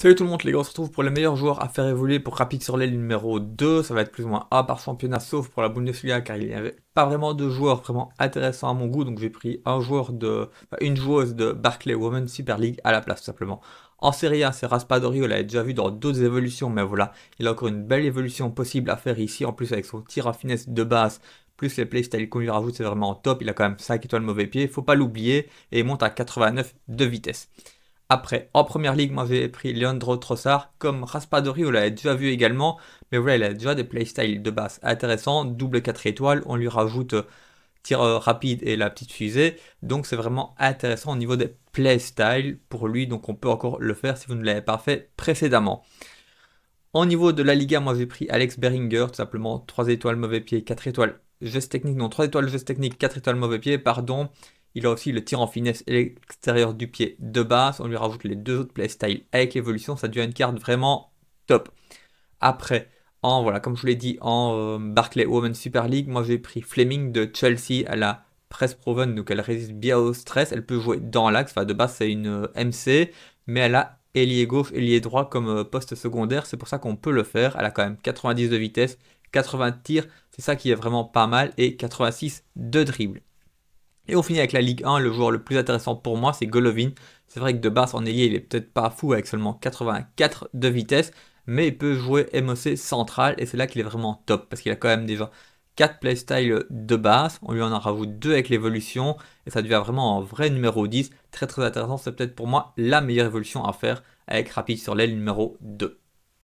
Salut tout le monde les gars, on se retrouve pour les meilleurs joueurs à faire évoluer pour Rapid sur numéro 2. Ça va être plus ou moins A par championnat, sauf pour la Bundesliga, car il n'y avait pas vraiment de joueurs vraiment intéressants à mon goût. Donc j'ai pris un joueur de, une joueuse de Barclay Women Super League à la place tout simplement. En série A, c'est Raspadori, on l'a déjà vu dans d'autres évolutions, mais voilà, il a encore une belle évolution possible à faire ici. En plus avec son tir à finesse de base, plus les playstyles qu'on lui rajoute, c'est vraiment top. Il a quand même 5 étoiles mauvais pied, faut pas l'oublier, et il monte à 89 de vitesse après. En première ligue, moi j'ai pris Leandro Trossard, comme Raspadori, vous l'avez déjà vu également, mais voilà, il a déjà des playstyles de base intéressants, double 4 étoiles, on lui rajoute euh, tir euh, rapide et la petite fusée, donc c'est vraiment intéressant au niveau des playstyles pour lui, donc on peut encore le faire si vous ne l'avez pas fait précédemment. Au niveau de la Liga, moi j'ai pris Alex Beringer, tout simplement 3 étoiles mauvais pied, 4 étoiles geste technique, non 3 étoiles geste technique, 4 étoiles mauvais pied, pardon. Il a aussi le tir en finesse et l'extérieur du pied de base. On lui rajoute les deux autres playstyles avec l'évolution. Ça devient une carte vraiment top. Après, en, voilà, comme je vous l'ai dit, en euh, Barclay Women's Super League, moi j'ai pris Fleming de Chelsea. à la Press proven, donc elle résiste bien au stress. Elle peut jouer dans l'axe. Enfin, de base, c'est une euh, MC, mais elle a ailier gauche, ailier droit comme euh, poste secondaire. C'est pour ça qu'on peut le faire. Elle a quand même 90 de vitesse, 80 de tir. C'est ça qui est vraiment pas mal. Et 86 de dribble. Et on finit avec la Ligue 1, le joueur le plus intéressant pour moi, c'est Golovin. C'est vrai que de base, en ailier, il est peut-être pas fou avec seulement 84 de vitesse, mais il peut jouer MOC central et c'est là qu'il est vraiment top parce qu'il a quand même déjà 4 playstyles de base. On lui en rajoute 2 avec l'évolution et ça devient vraiment un vrai numéro 10. Très très intéressant, c'est peut-être pour moi la meilleure évolution à faire avec Rapid sur l'aile numéro 2.